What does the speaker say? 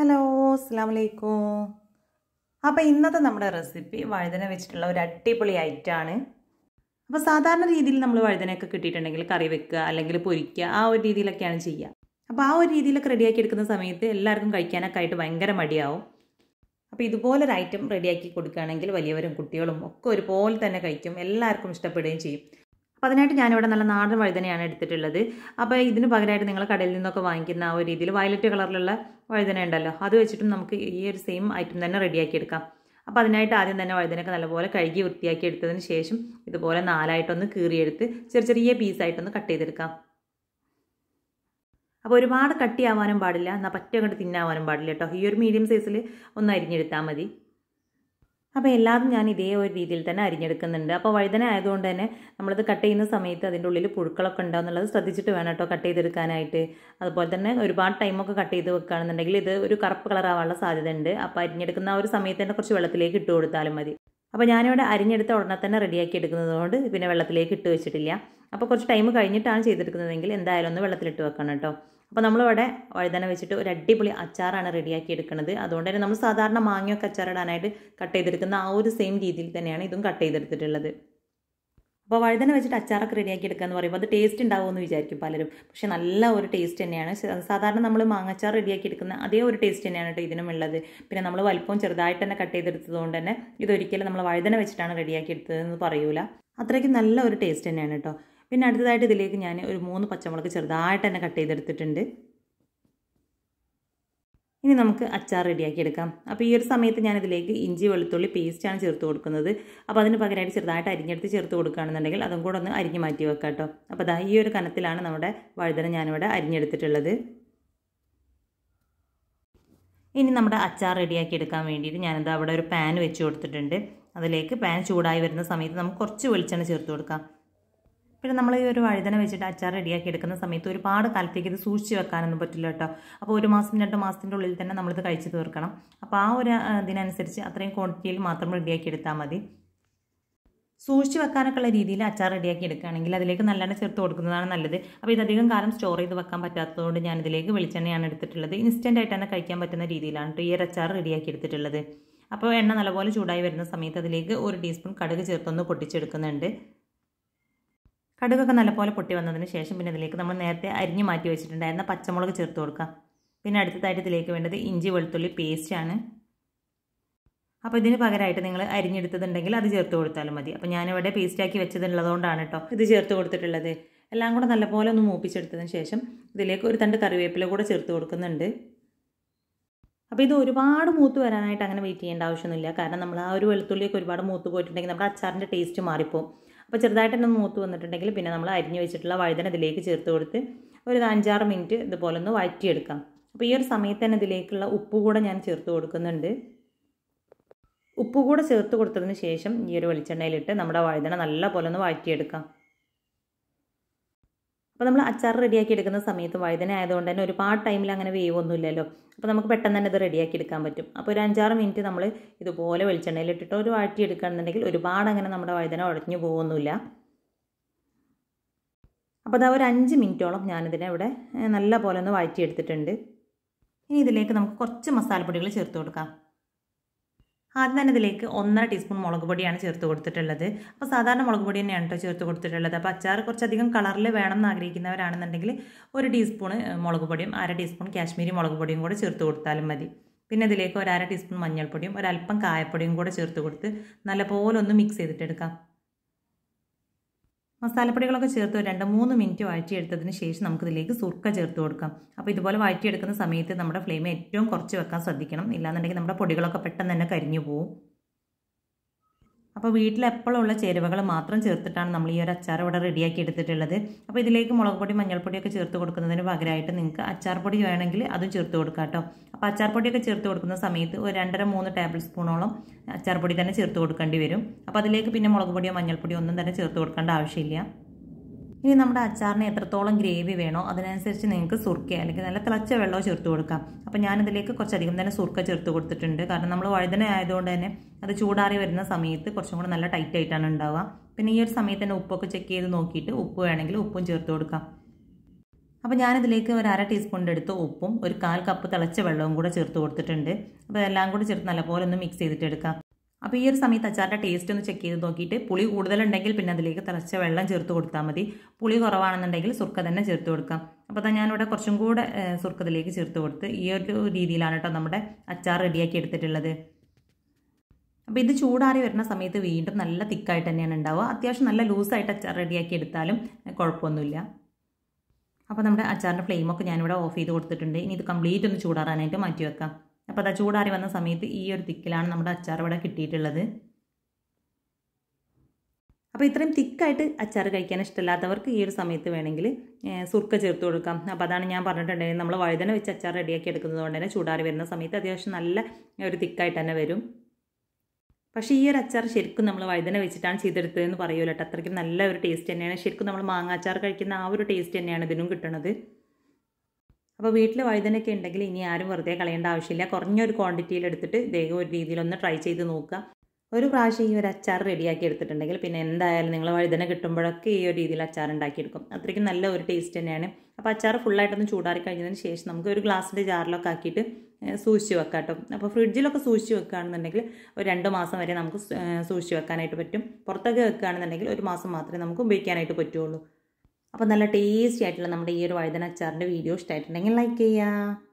hello അസ്സാം വലൈക്കും അപ്പോൾ ഇന്നത്തെ നമ്മുടെ റെസിപ്പി വഴുതന വെച്ചിട്ടുള്ള ഒരു അടിപൊളി ഐറ്റമാണ് അപ്പോൾ സാധാരണ രീതിയിൽ നമ്മൾ വഴുതനയൊക്കെ കിട്ടിയിട്ടുണ്ടെങ്കിൽ കറി വെക്കുക അല്ലെങ്കിൽ പൊരിക്കുക ആ ഒരു രീതിയിലൊക്കെയാണ് ചെയ്യുക അപ്പോൾ ആ ഒരു രീതിയിലൊക്കെ റെഡിയാക്കി എടുക്കുന്ന സമയത്ത് എല്ലാവർക്കും കഴിക്കാനൊക്കെ ആയിട്ട് ഭയങ്കര മടിയാവും അപ്പോൾ ഇതുപോലൊരു ഐറ്റം റെഡിയാക്കി കൊടുക്കുകയാണെങ്കിൽ വലിയവരും കുട്ടികളും ഒക്കെ ഒരുപോലെ തന്നെ കഴിക്കും എല്ലാവർക്കും ഇഷ്ടപ്പെടുകയും ചെയ്യും അപ്പോൾ അതിനായിട്ട് ഞാനിവിടെ നല്ല നാടൻ വഴുതനയാണ് എടുത്തിട്ടുള്ളത് അപ്പോൾ ഇതിന് പകരമായിട്ട് നിങ്ങൾ കടയിൽ നിന്നൊക്കെ വാങ്ങിക്കുന്ന ആ ഒരു രീതിയിൽ വയലറ്റ് കളറിലുള്ള വഴുതന ഉണ്ടല്ലോ അത് വെച്ചിട്ടും നമുക്ക് ഈ ഒരു സെയിം ഐറ്റം തന്നെ റെഡിയാക്കി എടുക്കാം അപ്പോൾ അതിനായിട്ട് ആദ്യം തന്നെ വഴുതനൊക്കെ നല്ലപോലെ കഴുകി വൃത്തിയാക്കി എടുത്തതിന് ശേഷം ഇതുപോലെ നാലായിട്ടൊന്ന് കീറിയെടുത്ത് ചെറിയ ചെറിയ പീസായിട്ടൊന്ന് കട്ട് ചെയ്തെടുക്കാം അപ്പോൾ ഒരുപാട് കട്ടിയാവാനും പാടില്ല എന്നാൽ പറ്റങ്ങോട്ട് തിന്നാവാനും പാടില്ല കേട്ടോ ഈ ഒരു മീഡിയം സൈസിൽ ഒന്ന് അരിഞ്ഞെടുത്താൽ മതി അപ്പോൾ എല്ലാതും ഞാൻ ഇതേ ഒരു രീതിയിൽ തന്നെ അരിഞ്ഞെടുക്കുന്നുണ്ട് അപ്പോൾ വഴുതന ആയതുകൊണ്ട് തന്നെ നമ്മളത് കട്ട് ചെയ്യുന്ന സമയത്ത് അതിൻ്റെ ഉള്ളിൽ പുഴുക്കളൊക്കെ ഉണ്ടാവും എന്നുള്ളത് ശ്രദ്ധിച്ചിട്ട് വേണം കേട്ടോ കട്ട് ചെയ്തെടുക്കാനായിട്ട് അതുപോലെ തന്നെ ഒരുപാട് ടൈമൊക്കെ കട്ട് ചെയ്ത് വെക്കുകയാണെന്നുണ്ടെങ്കിൽ ഇത് ഒരു കറുപ്പ് കളർ ആവാനുള്ള സാധ്യത ഉണ്ട് അപ്പോൾ അരിഞ്ഞെടുക്കുന്ന ആ ഒരു സമയത്ത് തന്നെ കുറച്ച് വെള്ളത്തിലേക്ക് ഇട്ട് കൊടുത്താലും മതി അപ്പോൾ ഞാനിവിടെ അരിഞ്ഞെടുത്ത ഉടനെ തന്നെ റെഡിയാക്കി എടുക്കുന്നതുകൊണ്ട് പിന്നെ വെള്ളത്തിലേക്ക് ഇട്ട് വെച്ചിട്ടില്ല അപ്പോൾ കുറച്ച് ടൈം കഴിഞ്ഞിട്ടാണ് ചെയ്തെടുക്കുന്നതെങ്കിൽ എന്തായാലും ഒന്ന് വെള്ളത്തിലിട്ട് വെക്കണം കേട്ടോ അപ്പോൾ നമ്മളിവിടെ വഴുതന വെച്ചിട്ട് ഒരു അടിപൊളി അച്ചാറാണ് റെഡിയാക്കി എടുക്കുന്നത് അതുകൊണ്ട് തന്നെ നമ്മൾ സാധാരണ മാങ്ങയൊക്കെ അച്ചാറിടാനായിട്ട് കട്ട് ചെയ്തെടുക്കുന്ന ആ ഒരു സെയിം രീതിയിൽ തന്നെയാണ് ഇതും കട്ട് ചെയ്തെടുത്തിട്ടുള്ളത് അപ്പോൾ വഴുതന വെച്ചിട്ട് അച്ചാറൊക്കെ റെഡിയാക്കി എടുക്കുക എന്ന് പറയുമ്പോൾ അത് ടേസ്റ്റ് ഉണ്ടാവുമെന്ന് വിചാരിക്കും പലരും പക്ഷേ നല്ല ഒരു ടേസ്റ്റ് തന്നെയാണ് സാധാരണ നമ്മൾ മാങ്ങച്ചാർ റെഡിയാക്കി എടുക്കുന്ന അതേ ഒരു ടേസ്റ്റ് തന്നെയാണ് കേട്ടോ ഇതിനും ഉള്ളത് പിന്നെ നമ്മൾ വലിപ്പം ചെറുതായിട്ട് തന്നെ കട്ട് ചെയ്തെടുത്തതുകൊണ്ട് തന്നെ ഇതൊരിക്കലും നമ്മൾ വഴുതന വെച്ചിട്ടാണ് റെഡിയാക്കി എടുത്തതെന്ന് പറയൂല അത്രയ്ക്ക് നല്ല ഒരു ടേസ്റ്റ് തന്നെയാണ് കേട്ടോ പിന്നെ അടുത്തതായിട്ട് ഇതിലേക്ക് ഞാൻ ഒരു മൂന്ന് പച്ചമുളക് ചെറുതായിട്ട് തന്നെ കട്ട് ചെയ്തെടുത്തിട്ടുണ്ട് ഇനി നമുക്ക് അച്ചാർ റെഡിയാക്കി എടുക്കാം അപ്പോൾ ഈ ഒരു സമയത്ത് ഞാനിതിലേക്ക് ഇഞ്ചി വെളുത്തുള്ളി പേസ്റ്റാണ് ചേർത്ത് കൊടുക്കുന്നത് അപ്പോൾ അതിന് പകരമായിട്ട് ചെറുതായിട്ട് അരിഞ്ഞെടുത്ത് ചേർത്ത് കൊടുക്കുകയാണെന്നുണ്ടെങ്കിൽ അതും കൂടെ ഒന്ന് അരിഞ്ഞ് മാറ്റി വെക്കാം കേട്ടോ അപ്പോൾ അതാ ഈ ഒരു കനത്തിലാണ് നമ്മുടെ വഴുതന ഞാനിവിടെ അരിഞ്ഞെടുത്തിട്ടുള്ളത് ഇനി നമ്മുടെ അച്ചാർ റെഡിയാക്കി എടുക്കാൻ വേണ്ടിയിട്ട് ഞാനെന്താ അവിടെ ഒരു പാൻ വെച്ച് കൊടുത്തിട്ടുണ്ട് അതിലേക്ക് പാൻ ചൂടായി വരുന്ന സമയത്ത് നമുക്ക് കുറച്ച് വെളിച്ചെണ്ണ ചേർത്ത് കൊടുക്കാം പിന്നെ നമ്മൾ ഈ ഒരു വഴുതന വെച്ചിട്ട് അച്ചാർ റെഡിയാക്കി എടുക്കുന്ന സമയത്ത് ഒരുപാട് കാലത്തേക്ക് ഇത് സൂക്ഷിച്ച് വെക്കാനൊന്നും പറ്റില്ല കേട്ടോ അപ്പോൾ ഒരു മാസം രണ്ട് മാസത്തിൻ്റെ ഉള്ളിൽ തന്നെ നമ്മളിത് കഴിച്ച് തീർക്കണം അപ്പോൾ ആ ഒരു ഇതിനനുസരിച്ച് അത്രയും ക്വാണ്ടിറ്റിയിൽ മാത്രം റെഡിയാക്കി എടുത്താൽ മതി സൂക്ഷിച്ച് വെക്കാനൊക്കെ ഉള്ള രീതിയിൽ അച്ചാർ റെഡിയാക്കി എടുക്കുകയാണെങ്കിൽ അതിലേക്ക് നല്ലെണ്ണ ചേർത്ത് കൊടുക്കുന്നതാണ് നല്ലത് അപ്പോൾ ഇതധികം കാലം സ്റ്റോർ ചെയ്ത് വെക്കാൻ പറ്റാത്തതുകൊണ്ട് ഞാൻ ഇതിലേക്ക് വെളിച്ചെണ്ണയാണ് എടുത്തിട്ടുള്ളത് ഇൻസ്റ്റൻ്റ് ആയിട്ട് തന്നെ കഴിക്കാൻ പറ്റുന്ന രീതിയിലാണ് ഈ ഒരു അച്ചാർ റെഡിയാക്കി എടുത്തിട്ടുള്ളത് അപ്പോൾ എണ്ണ നല്ലപോലെ ചൂടായി വരുന്ന സമയത്ത് അതിലേക്ക് ഒരു ടീസ്പൂൺ കടുക് ചേർത്തൊന്ന് പൊട്ടിച്ചെടുക്കുന്നുണ്ട് കടുകൊക്കെ നല്ലപോലെ പൊട്ടി വന്നതിന് ശേഷം പിന്നെ ഇതിലേക്ക് നമ്മൾ നേരത്തെ അരിഞ്ഞ് മാറ്റി വെച്ചിട്ടുണ്ടായിരുന്ന പച്ചമുളക് ചേർത്ത് കൊടുക്കാം പിന്നെ അടുത്തതായിട്ട് ഇതിലേക്ക് വേണ്ടത് ഇഞ്ചി വെളുത്തുള്ളി പേസ്റ്റാണ് അപ്പോൾ ഇതിന് പകരമായിട്ട് നിങ്ങൾ അരിഞ്ഞെടുത്തതുണ്ടെങ്കിൽ അത് ചേർത്ത് കൊടുത്താലും മതി അപ്പോൾ ഞാനിവിടെ പേസ്റ്റാക്കി വെച്ചതുള്ളതുകൊണ്ടാണ് കേട്ടോ ഇത് ചേർത്ത് കൊടുത്തിട്ടുള്ളത് എല്ലാം കൂടെ നല്ലപോലെ ഒന്ന് മൂപ്പിച്ചെടുത്തതിന് ശേഷം ഇതിലേക്ക് ഒരു തണ്ട് കറിവേപ്പില കൂടെ ചേർത്ത് കൊടുക്കുന്നുണ്ട് അപ്പോൾ ഇത് ഒരുപാട് മൂത്ത് വരാനായിട്ട് അങ്ങനെ വെയിറ്റ് ചെയ്യേണ്ട ആവശ്യമൊന്നുമില്ല കാരണം നമ്മൾ ആ ഒരു വെളുത്തുള്ളിയൊക്കെ ഒരുപാട് മൂത്ത് പോയിട്ടുണ്ടെങ്കിൽ നമ്മുടെ അച്ചാറിൻ്റെ ടേസ്റ്റ് മാറിപ്പോവും അപ്പോൾ ചെറുതായിട്ടൊന്ന് മൂത്ത് വന്നിട്ടുണ്ടെങ്കിൽ പിന്നെ നമ്മൾ അരിഞ്ഞു വെച്ചിട്ടുള്ള വഴുതന ഇതിലേക്ക് ചേർത്ത് കൊടുത്ത് ഒരു അഞ്ചാറ് മിനിറ്റ് ഇതുപോലെ ഒന്ന് വഴറ്റിയെടുക്കാം അപ്പോൾ ഈ ഒരു സമയത്ത് തന്നെ ഇതിലേക്കുള്ള ഉപ്പ് കൂടെ ഞാൻ ചേർത്ത് കൊടുക്കുന്നുണ്ട് ഉപ്പ് കൂടെ ചേർത്ത് കൊടുത്തതിന് ശേഷം ഈ ഒരു വെളിച്ചെണ്ണയിലിട്ട് നമ്മുടെ വഴുതന നല്ല പോലെ ഒന്ന് വഴറ്റിയെടുക്കാം അപ്പോൾ നമ്മൾ അച്ചാർ റെഡിയാക്കി എടുക്കുന്ന സമയത്ത് വഴുതന ആയതുകൊണ്ട് തന്നെ ഒരുപാട് ടൈമിൽ അങ്ങനെ ഇല്ലല്ലോ അപ്പോൾ നമുക്ക് പെട്ടെന്ന് തന്നെ ഇത് റെഡിയാക്കി എടുക്കാൻ പറ്റും അപ്പോൾ ഒരു അഞ്ചാറ് മിനിറ്റ് നമ്മൾ ഇതുപോലെ ഇട്ടിട്ട് ഒരു വാഴ്ത്തി എടുക്കുകയാണെന്നുണ്ടെങ്കിൽ ഒരുപാട് അങ്ങനെ നമ്മുടെ വഴുതന ഉടഞ്ഞു പോകുന്നില്ല അപ്പോൾ അതാ ഒരു അഞ്ച് മിനിറ്റോളം ഞാനിതിനെ ഇവിടെ നല്ല പോലെ ഒന്ന് എടുത്തിട്ടുണ്ട് ഇനി ഇതിലേക്ക് നമുക്ക് കുറച്ച് മസാലപ്പൊടികൾ ചേർത്ത് കൊടുക്കാം ആദ്യം തന്നെ ഇതിലേക്ക് ഒന്നര ടീസ്പൂൺ മുളക് പൊടിയാണ് ചേർത്ത് കൊടുത്തിട്ടുള്ളത് അപ്പോൾ സാധാരണ മുളക് പൊടി തന്നെയാണ് കേട്ടോ ചേർത്ത് കൊടുത്തിട്ടുള്ളത് അപ്പോൾ അച്ചാർ കുറച്ചധികം കളറിൽ വേണം എന്ന് ആഗ്രഹിക്കുന്നവരാണെന്നുണ്ടെങ്കിൽ ഒരു ടീസ്പൂണ് മുളക് പൊടിയും അര ടീസ്പൂൺ കാശ്മീരി മുളക് പൊടിയും കൂടെ ചേർത്ത് കൊടുത്താലും മതി പിന്നെ ഇതിലേക്ക് ഒരു അര ടീസ്പൂൺ മഞ്ഞൾപ്പൊടിയും ഒരല്പം കായപ്പൊടിയും കൂടെ ചേർത്ത് കൊടുത്ത് നല്ലപോലെ ഒന്ന് മിക്സ് ചെയ്തിട്ടെടുക്കാം മസാലപ്പൊടികളൊക്കെ ചേർത്ത് രണ്ട് മൂന്ന് മിനിറ്റ് വഴറ്റിയെടുത്തതിന് ശേഷം നമുക്കിതിലേക്ക് സുർക്ക ചേർത്ത് കൊടുക്കാം അപ്പോൾ ഇതുപോലെ വഴറ്റിയെടുക്കുന്ന സമയത്ത് നമ്മുടെ ഫ്ലെയിം ഏറ്റവും കുറച്ച് വെക്കാൻ ശ്രദ്ധിക്കണം ഇല്ലാന്നുണ്ടെങ്കിൽ നമ്മുടെ പൊടികളൊക്കെ പെട്ടെന്ന് തന്നെ കരിഞ്ഞു പോകും അപ്പോൾ വീട്ടിലെപ്പോഴുള്ള ചേരുവകൾ മാത്രം ചേർത്തിട്ടാണ് നമ്മൾ ഈ ഒരു അച്ചാർ ഇവിടെ റെഡിയാക്കി എടുത്തിട്ടുള്ളത് അപ്പോൾ ഇതിലേക്ക് മുളക് പൊടി മഞ്ഞൾപ്പൊടിയൊക്കെ ചേർത്ത് കൊടുക്കുന്നതിന് പകരമായിട്ട് നിങ്ങൾക്ക് അച്ചാർ പൊടി വേണമെങ്കിൽ അതും ചേർത്ത് കൊടുക്കാം കേട്ടോ അപ്പോൾ അച്ചാർ പൊടിയൊക്കെ ചേർത്ത് കൊടുക്കുന്ന സമയത്ത് ഒരു രണ്ടര മൂന്ന് ടേബിൾ സ്പൂണോളം അച്ചാർ പൊടി തന്നെ ചേർത്ത് കൊടുക്കേണ്ടി വരും അപ്പോൾ അതിലേക്ക് പിന്നെ മുളക് പൊടിയോ മഞ്ഞൾപ്പൊടിയോ ഒന്നും തന്നെ ചേർത്ത് കൊടുക്കേണ്ട ആവശ്യമില്ല ഇനി നമ്മുടെ അച്ചാറിന് എത്രത്തോളം ഗ്രേവി വേണോ അതിനനുസരിച്ച് നിങ്ങൾക്ക് സുർക്ക അല്ലെങ്കിൽ നല്ല തിളച്ച വെള്ളമോ ചേർത്ത് കൊടുക്കാം അപ്പോൾ ഞാനിതിലേക്ക് കുറച്ചധികം തന്നെ സുർക്ക ചേർത്ത് കൊടുത്തിട്ടുണ്ട് കാരണം നമ്മൾ വഴുതന ആയതുകൊണ്ട് തന്നെ അത് ചൂടാറി വരുന്ന സമയത്ത് കുറച്ചും കൂടെ നല്ല ടൈറ്റ് ആയിട്ടാണ് ഉണ്ടാവുക പിന്നെ ഈ ഒരു സമയത്ത് തന്നെ ഉപ്പൊക്കെ ചെക്ക് ചെയ്ത് നോക്കിയിട്ട് ഉപ്പ് വേണമെങ്കിൽ ഉപ്പും ചേർത്ത് കൊടുക്കാം അപ്പോൾ ഞാനിതിലേക്ക് ഒരു അര ടീസ്പൂണിൻ്റെ എടുത്ത് ഉപ്പും ഒരു കാൽ കപ്പ് തിളച്ച വെള്ളവും കൂടെ ചേർത്ത് കൊടുത്തിട്ടുണ്ട് അപ്പോൾ എല്ലാം കൂടി ചേർത്ത് നല്ലപോലെ ഒന്ന് മിക്സ് ചെയ്തിട്ടെടുക്കാം അപ്പോൾ ഈ ഒരു സമയത്ത് അച്ചാറിൻ്റെ ടേസ്റ്റ് ഒന്ന് ചെക്ക് ചെയ്ത് നോക്കിയിട്ട് പുളി കൂടുതലുണ്ടെങ്കിൽ പിന്നെ അതിലേക്ക് തിളച്ച വെള്ളം ചേർത്ത് കൊടുത്താൽ മതി പുളി കുറവാണെന്നുണ്ടെങ്കിൽ സുർക്ക തന്നെ ചേർത്ത് കൊടുക്കാം അപ്പോൾ തന്നെ ഞാനിവിടെ കുറച്ചും കൂടെ സുർക്കത്തിലേക്ക് ചേർത്ത് കൊടുത്ത് ഈ ഒരു രീതിയിലാണ് കേട്ടോ നമ്മുടെ അച്ചാർ റെഡിയാക്കി എടുത്തിട്ടുള്ളത് അപ്പോൾ ഇത് ചൂടാറി വരുന്ന സമയത്ത് വീണ്ടും നല്ല തിക്കായിട്ട് തന്നെയാണ് ഉണ്ടാവുക അത്യാവശ്യം നല്ല ലൂസായിട്ട് അച്ചാർ റെഡിയാക്കി എടുത്താലും കുഴപ്പമൊന്നുമില്ല അപ്പോൾ നമ്മുടെ അച്ചാറിൻ്റെ ഫ്ലെയിമൊക്കെ ഞാനിവിടെ ഓഫ് ചെയ്ത് കൊടുത്തിട്ടുണ്ട് ഇനി ഇത് കംപ്ലീറ്റ് ഒന്ന് ചൂടാറാനായിട്ട് മാറ്റി വെക്കാം അപ്പോൾ അതാ ചൂടാറി വന്ന സമയത്ത് ഈ ഒരു തിക്കിലാണ് നമ്മുടെ അച്ചാർ ഇവിടെ കിട്ടിയിട്ടുള്ളത് അപ്പോൾ ഇത്രയും തിക്കായിട്ട് അച്ചാർ കഴിക്കാൻ ഇഷ്ടമില്ലാത്തവർക്ക് ഈ ഒരു സമയത്ത് വേണമെങ്കിൽ സുർക്ക ചേർത്ത് കൊടുക്കാം അപ്പോൾ അതാണ് ഞാൻ പറഞ്ഞിട്ടുണ്ടെങ്കിൽ നമ്മൾ വഴുതന വെച്ച് അച്ചാർ റെഡിയാക്കി എടുക്കുന്നത് കൊണ്ട് തന്നെ ചൂടാറി വരുന്ന സമയത്ത് അത്യാവശ്യം നല്ല ഒരു തിക്കായിട്ട് തന്നെ വരും പക്ഷേ ഈ ഒരു അച്ചാർ ശരിക്കും നമ്മൾ വഴുതന വെച്ചിട്ടാണ് ചെയ്തെടുത്തതെന്ന് പറയുമല്ലോ അത്രയ്ക്കും നല്ല ഒരു ടേസ്റ്റ് തന്നെയാണ് ശരിക്കും നമ്മൾ മാങ്ങ അച്ചാർ കഴിക്കുന്ന ആ ഒരു ടേസ്റ്റ് തന്നെയാണ് ഇതിനും കിട്ടുന്നത് അപ്പോൾ വീട്ടിൽ വഴുതനൊക്കെ ഉണ്ടെങ്കിൽ ഇനി ആരും വെറുതെ കളയേണ്ട ആവശ്യമില്ല കുറഞ്ഞൊരു ക്വാണ്ടിറ്റിയിൽ എടുത്തിട്ട് ഇദ്ദേഹം ഒരു രീതിയിലൊന്ന് ട്രൈ ചെയ്ത് നോക്കുക ഒരു പ്രാവശ്യം ഈ ഒരു അച്ചാർ റെഡിയാക്കി എടുത്തിട്ടുണ്ടെങ്കിൽ പിന്നെ എന്തായാലും നിങ്ങൾ വഴുതന കിട്ടുമ്പോഴൊക്കെ ഈ ഒരു രീതിയിൽ അച്ചാർ ഉണ്ടാക്കിയെടുക്കും അത്രയ്ക്കും നല്ല ഒരു ടേസ്റ്റ് തന്നെയാണ് അപ്പോൾ അച്ചാർ ഫുള്ളായിട്ടൊന്ന് ചൂടാറി കഴിഞ്ഞതിന് ശേഷം നമുക്ക് ഒരു ഗ്ലാസ്സിൻ്റെ ജാറിലൊക്കെ ആക്കിയിട്ട് സൂക്ഷിച്ച് വെക്കാം കേട്ടോ അപ്പോൾ ഫ്രിഡ്ജിലൊക്കെ സൂക്ഷിച്ച് വെക്കുകയാണെന്നുണ്ടെങ്കിൽ ഒരു രണ്ട് മാസം വരെ നമുക്ക് സൂക്ഷിച്ച് വെക്കാനായിട്ട് പറ്റും പുറത്തൊക്കെ വെക്കുകയാണെന്നുണ്ടെങ്കിൽ ഒരു മാസം മാത്രമേ നമുക്ക് ഉപയോഗിക്കാനായിട്ട് പറ്റുള്ളൂ അപ്പോൾ നല്ല ടേസ്റ്റി ആയിട്ടുള്ള നമ്മുടെ ഈ ഒരു വഴുതനച്ചാറിൻ്റെ വീഡിയോ ഇഷ്ടമായിട്ടുണ്ടെങ്കിൽ ലൈക്ക് ചെയ്യുക